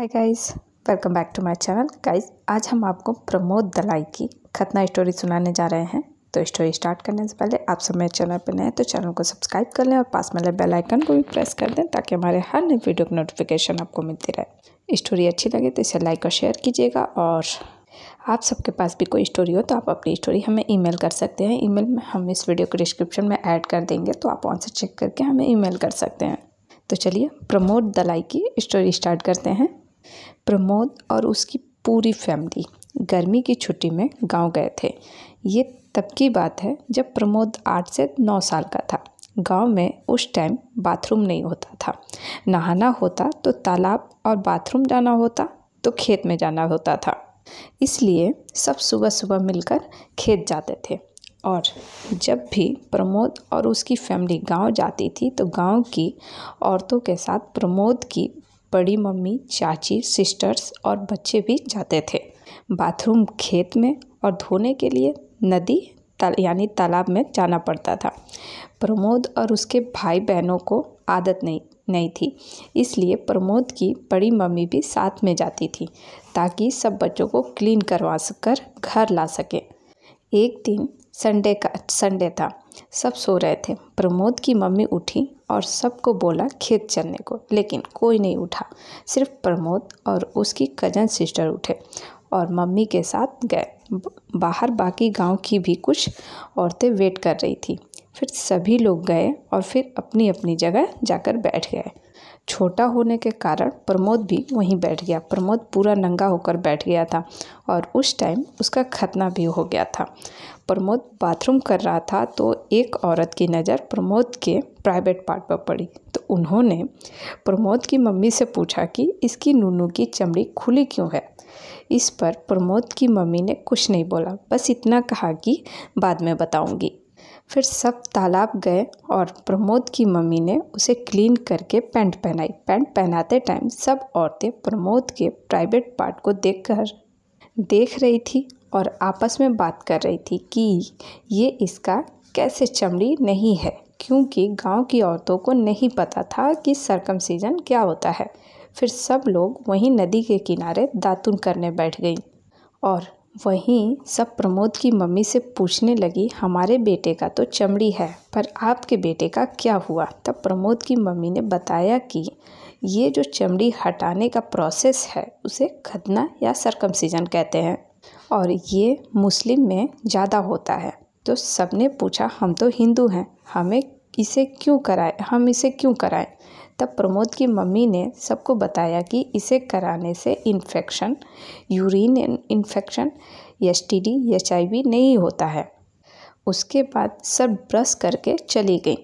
hi guys welcome back to my channel guys आज हम आपको प्रमोद दलाई की खतना स्टोरी सुनाने जा रहे हैं तो स्टोरी स्टार्ट करने से पहले आप सब मेरे चैनल पर नए तो चैनल को सब्सक्राइब कर लें और पास में बेल आइकन को भी प्रेस कर दें ताकि हमारे हर नई वीडियो की नोटिफिकेशन आपको मिलती रहे स्टोरी अच्छी लगे तो इसे लाइक और शेयर कीजिएगा और आप सबके पास भी कोई स्टोरी हो तो आप अपनी स्टोरी हमें ईमेल कर सकते हैं ईमेल में हम इस वीडियो को डिस्क्रिप्शन में ऐड कर देंगे तो आप वहाँ से चेक करके हमें ईमेल कर सकते हैं तो चलिए प्रमोद दलाई की स्टोरी स्टार्ट करते हैं प्रमोद और उसकी पूरी फैमिली गर्मी की छुट्टी में गांव गए थे ये तब की बात है जब प्रमोद आठ से नौ साल का था गांव में उस टाइम बाथरूम नहीं होता था नहाना होता तो तालाब और बाथरूम जाना होता तो खेत में जाना होता था इसलिए सब सुबह सुबह मिलकर खेत जाते थे और जब भी प्रमोद और उसकी फैमिली गांव जाती थी तो गांव की औरतों के साथ प्रमोद की बड़ी मम्मी चाची सिस्टर्स और बच्चे भी जाते थे बाथरूम खेत में और धोने के लिए नदी तल, यानी तालाब में जाना पड़ता था प्रमोद और उसके भाई बहनों को आदत नहीं नहीं थी इसलिए प्रमोद की बड़ी मम्मी भी साथ में जाती थी ताकि सब बच्चों को क्लीन करवा कर घर ला सके एक दिन संडे का संडे था सब सो रहे थे प्रमोद की मम्मी उठी और सबको बोला खेत चलने को लेकिन कोई नहीं उठा सिर्फ प्रमोद और उसकी कजन सिस्टर उठे और मम्मी के साथ गए बाहर बाकी गांव की भी कुछ औरतें वेट कर रही थी फिर सभी लोग गए और फिर अपनी अपनी जगह जाकर बैठ गए छोटा होने के कारण प्रमोद भी वहीं बैठ गया प्रमोद पूरा नंगा होकर बैठ गया था और उस टाइम उसका खतना भी हो गया था प्रमोद बाथरूम कर रहा था तो एक औरत की नज़र प्रमोद के प्राइवेट पार्ट पर पड़ी तो उन्होंने प्रमोद की मम्मी से पूछा कि इसकी नूनू की चमड़ी खुली क्यों है इस पर प्रमोद की मम्मी ने कुछ नहीं बोला बस इतना कहा कि बाद में बताऊंगी फिर सब तालाब गए और प्रमोद की मम्मी ने उसे क्लीन करके पैंट पहनाई पैंट पहनाते टाइम सब औरतें प्रमोद के प्राइवेट पार्ट को देखकर देख रही थी और आपस में बात कर रही थी कि ये इसका कैसे चमड़ी नहीं है क्योंकि गांव की औरतों को नहीं पता था कि सरकम सीजन क्या होता है फिर सब लोग वहीं नदी के किनारे दातुन करने बैठ गई और वहीं सब प्रमोद की मम्मी से पूछने लगी हमारे बेटे का तो चमड़ी है पर आपके बेटे का क्या हुआ तब प्रमोद की मम्मी ने बताया कि ये जो चमड़ी हटाने का प्रोसेस है उसे खदना या सरकमसीजन कहते हैं और ये मुस्लिम में ज़्यादा होता है तो सबने पूछा हम तो हिंदू हैं हमें इसे क्यों कराएं हम इसे क्यों कराएं तब प्रमोद की मम्मी ने सबको बताया कि इसे कराने से infection urine infection S T D H I V नहीं होता है उसके बाद सब ब्रश करके चली गई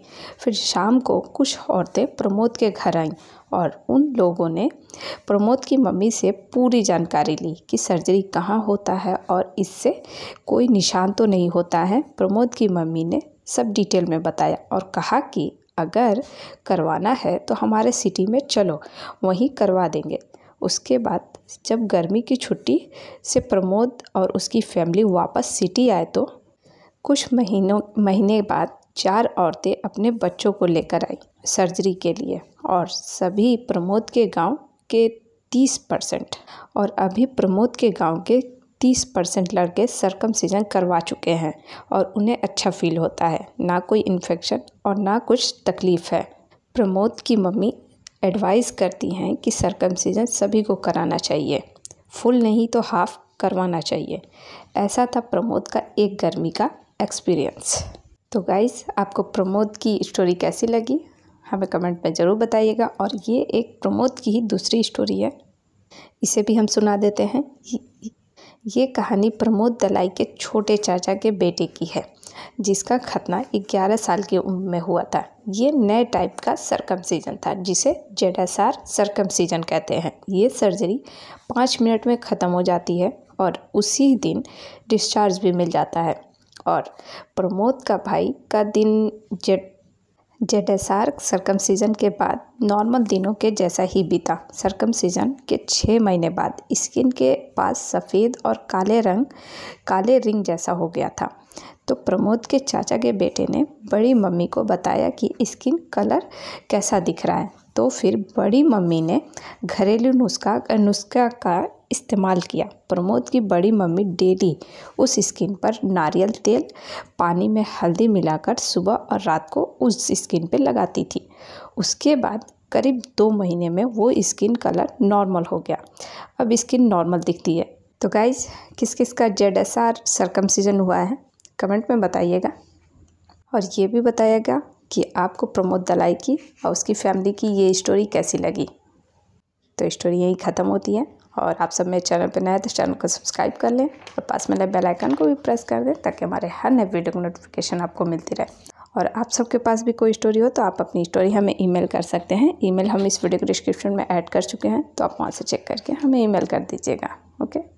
फिर शाम को कुछ औरतें प्रमोद के घर आईं और उन लोगों ने प्रमोद की मम्मी से पूरी जानकारी ली कि सर्जरी कहाँ होता है और इससे कोई निशान तो नहीं होता है प्रमोद की मम्मी ने सब डिटेल में बताया और कहा कि अगर करवाना है तो हमारे सिटी में चलो वहीं करवा देंगे उसके बाद जब गर्मी की छुट्टी से प्रमोद और उसकी फैमिली वापस सिटी आए तो कुछ महीनों महीने बाद चार औरतें अपने बच्चों को लेकर आई सर्जरी के लिए और सभी प्रमोद के गांव के तीस परसेंट और अभी प्रमोद के गांव के तीस परसेंट लड़के सरकमसीजन करवा चुके हैं और उन्हें अच्छा फील होता है ना कोई इन्फेक्शन और ना कुछ तकलीफ़ है प्रमोद की मम्मी एडवाइस करती हैं कि सरकमसीजन सभी को कराना चाहिए फुल नहीं तो हाफ़ करवाना चाहिए ऐसा था प्रमोद का एक गर्मी का एक्सपीरियंस तो गाइज़ आपको प्रमोद की स्टोरी कैसी लगी हमें कमेंट में ज़रूर बताइएगा और ये एक प्रमोद की ही दूसरी स्टोरी है इसे भी हम सुना देते हैं ये कहानी प्रमोद दलाई के छोटे चाचा के बेटे की है जिसका खतना 11 साल की उम्र में हुआ था ये नए टाइप का सरकम सीजन था जिसे Z S R circumcision कहते हैं ये सर्जरी पाँच मिनट में ख़त्म हो जाती है और उसी दिन डिस्चार्ज भी मिल जाता है और प्रमोद का भाई का दिन Z Z S R season के बाद नॉर्मल दिनों के जैसा ही बीता सरकम सीजन के छः महीने बाद स्किन के पास सफ़ेद और काले रंग काले रिंग जैसा हो गया था तो प्रमोद के चाचा के बेटे ने बड़ी मम्मी को बताया कि स्किन कलर कैसा दिख रहा है तो फिर बड़ी मम्मी ने घरेलू नुस्खा नुस्खा का इस्तेमाल किया प्रमोद की बड़ी मम्मी डेली उस स्किन पर नारियल तेल पानी में हल्दी मिलाकर सुबह और रात को उस स्किन पे लगाती थी उसके बाद करीब दो महीने में वो स्किन कलर नॉर्मल हो गया अब स्किन नॉर्मल दिखती है तो गाइज किस किस का Z S R circumcision हुआ है कमेंट में बताइएगा और ये भी बताइएगा कि आपको प्रमोद दलाई की और उसकी फैमिली की ये स्टोरी कैसी लगी तो स्टोरी यहीं ख़त्म होती है और आप सब मेरे चैनल पर नए हैं तो चैनल को सब्सक्राइब कर लें और पास में बेल आइकन को भी प्रेस कर दें ताकि हमारे हर नए वीडियो को नोटिफिकेशन आपको मिलती रहे और आप सबके पास भी कोई स्टोरी हो तो आप अपनी स्टोरी हमें ईमेल कर सकते हैं ईमेल हम इस वीडियो के डिस्क्रिप्शन में ऐड कर चुके हैं तो आप वहाँ से चेक करके हमें ईमेल कर दीजिएगा ओके